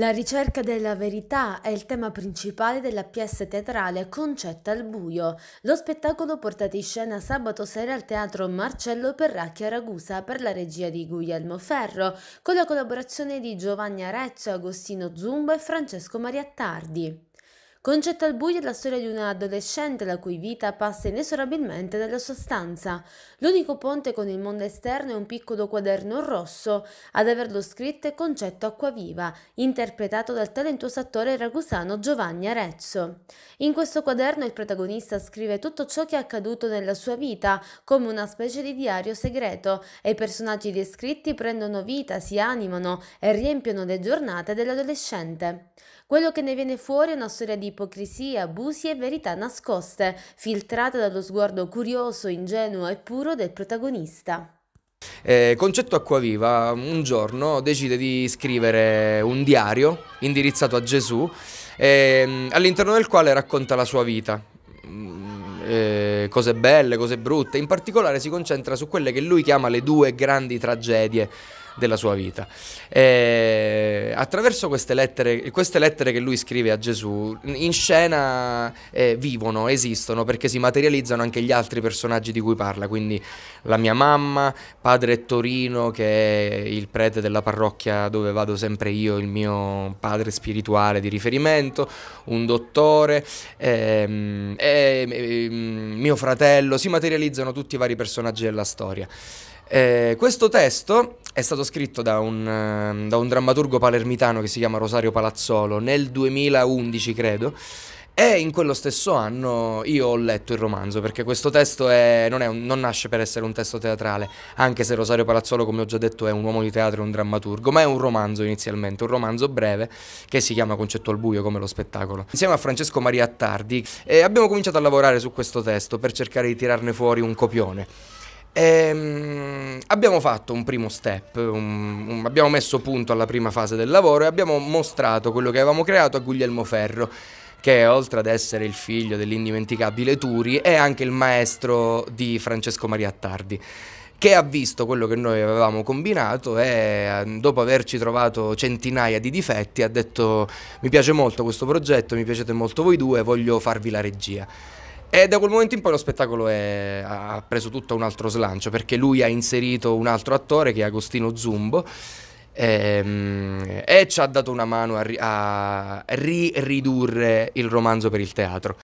La ricerca della verità è il tema principale della pièce teatrale Concetta al buio. Lo spettacolo portato in scena sabato sera al teatro Marcello Perracchi a Ragusa per la regia di Guglielmo Ferro, con la collaborazione di Giovanni Arezzo, Agostino Zumba e Francesco Mariattardi. Concetta al buio è la storia di una adolescente la cui vita passa inesorabilmente nella sua stanza. L'unico ponte con il mondo esterno è un piccolo quaderno rosso, ad averlo scritto è Concetto Acquaviva, interpretato dal talentuoso attore ragusano Giovanni Arezzo. In questo quaderno il protagonista scrive tutto ciò che è accaduto nella sua vita, come una specie di diario segreto, e i personaggi descritti prendono vita, si animano e riempiono le giornate dell'adolescente. Quello che ne viene fuori è una storia di ipocrisie, abusi e verità nascoste, filtrate dallo sguardo curioso, ingenuo e puro del protagonista. Eh, concetto Acquaviva un giorno decide di scrivere un diario indirizzato a Gesù eh, all'interno del quale racconta la sua vita. Mm, eh, cose belle, cose brutte, in particolare si concentra su quelle che lui chiama le due grandi tragedie, della sua vita. E eh, attraverso queste lettere, queste lettere, che lui scrive a Gesù, in scena eh, vivono, esistono, perché si materializzano anche gli altri personaggi di cui parla, quindi la mia mamma, padre Torino, che è il prete della parrocchia dove vado sempre io, il mio padre spirituale di riferimento, un dottore, ehm, ehm, ehm, mio fratello, si materializzano tutti i vari personaggi della storia. Eh, questo testo è stato scritto da un, ehm, da un, drammaturgo palermitano che si chiama Rosario Palazzolo nel 2011, credo. E in quello stesso anno io ho letto il romanzo, perché questo testo è, non, è un, non, nasce per essere un testo teatrale, anche se Rosario Palazzolo, come ho già detto, è un uomo di teatro e un drammaturgo, ma è un romanzo inizialmente, un romanzo breve che si chiama Concetto al buio, come lo spettacolo. Insieme a Francesco Maria Attardi eh, abbiamo cominciato a lavorare su questo testo per cercare di tirarne fuori un copione. E ehm, abbiamo fatto un primo step, un, un, abbiamo messo punto alla prima fase del lavoro e abbiamo mostrato quello che avevamo creato a Guglielmo Ferro, che oltre ad essere il figlio dell'indimenticabile Turi è anche il maestro di Francesco Maria Tardi, che ha visto quello che noi avevamo combinato e ehm, dopo averci trovato centinaia di difetti ha detto mi piace molto questo progetto, mi piacete molto voi due, voglio farvi la regia. E da quel momento in poi lo spettacolo è, ha preso tutto un altro slancio perché lui ha inserito un altro attore che è Agostino Zumbo e, ehm, e ci ha dato una mano a, a ri ridurre il romanzo per il teatro.